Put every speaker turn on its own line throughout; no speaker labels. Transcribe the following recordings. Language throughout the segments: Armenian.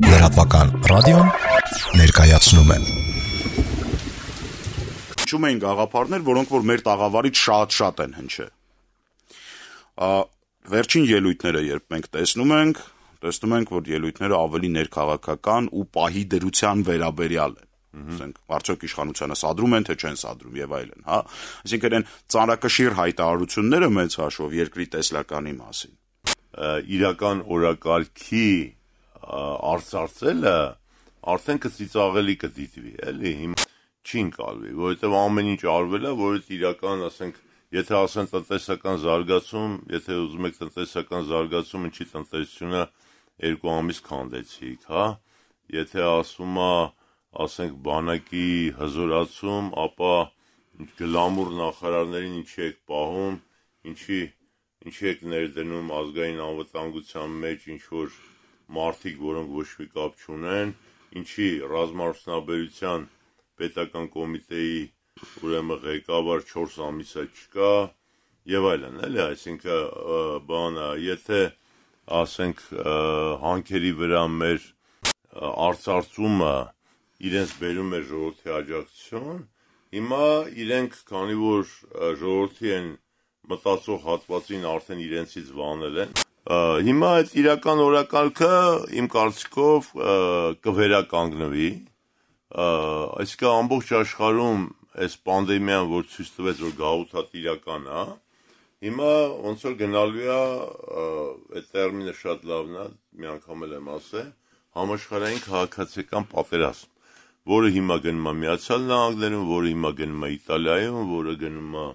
Լրատվական ռադիոն ներկայացնում է
Հնչում էին գաղափարներ, որոնք որ մեր տաղավարից շատ-շատ են հնչել։ Ա վերջին ելույթները երբ մենք տեսնում ենք, տեսնում ենք, որ ելույթները ավելի ներքաղաքական ու պահի դրության վերաբերյալ են ասենք արդյոք իշխանությանը սադրում են թե չեն սադրում եւ այլն, հա։ Այսինքն այն ծանրակշիռ հայտարարությունները մեծ հաշվով երկրի տեսլականի մասին իրական օրակարգի
արծարծելը արդեն կծիծաղելի կդիտվի, էլի հիմա չի ընկալվի, որովհետև ամեն ինչ արվել է, որ իրական, ասենք, եթե ասեն տնտեսական զարգացում, եթե ուզում եք տնտեսական զարգացումը չի տնտեսությունը երկու ամիս քանդեցիք, հա? Եթե ասում է, ասենք, բանակի հզորացում, ապա գլամուր նախարարներին ինչի եք պահում, ինչի ինչի եք ներդնում ազգային անվտանգության մեջ ինչ որ մարդիկ, որոնք ոչ մի կապ չունեն, ինչի ռազմարուսնաբերության պետական կոմիտեի ուրեմն ղեկավար 4 ամիսա չկա եւ այլն, էլի, այսինքն բանը, եթե ասենք հանքերի վրա մեր արծարծումը իրենց բերում է ժողովրդի աջակցություն, հիմա իրենք քանի որ ժողովրդի են մտածող հատվածին արդեն իրենցից վանել են, Հիմա այդ իրական օրակարգը իմ կարծիքով կվերականգնվի։ Այսինքն ամբողջ աշխարհում այս պանդեմիան, որ ցույց տվեց, որ գաղութատ իրական է, հիմա ոնց որ գնալու է այդ տերմինը շատ լավն է, մի անգամ էլ եմ ասել, համաշխարհային քաղաքացիական պատերազմ, որը հիմա գնում է Միացյալ Նահանգներում, որը հիմա գնում է Իտալիայում, որը գնում է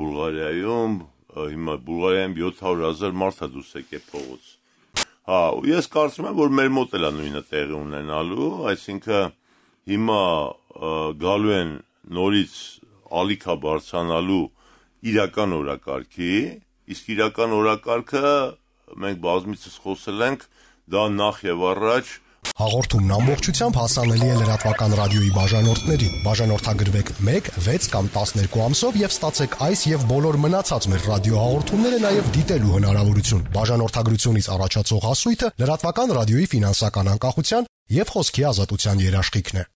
Բուլղարիայում, հիմա Բուլղարիայում 700.000 մարդ է դուրս եկել փողոց։ Հա, ես կարծում եմ, որ մեր մոտ էլ է նույնը տեղի ունենալու, այսինքն հիմա գալու են նորից ալիքա բարձանալու իրական օրակարգի, իսկ իրական օրակարգը մենք բազմիցս խոսել ենք, դա նախ եւ առաջ
Հաղորդումն ամբողջությամբ հասանելի է լրատվական ռադիոյի բաժանորդներին։ Բաժանորդագրվեք 1, 6 կամ 12 ամսով եւ ստացեք այս եւ բոլոր մնացած մեր ռադիոհաղորդումները նաեւ դիտելու հնարավորություն։ Բաժանորդագրությունից առաջացող հասույթը լրատվական ռադիոյի ֆինանսական անկախության եւ խոսքի ազատության երաշխիքն է։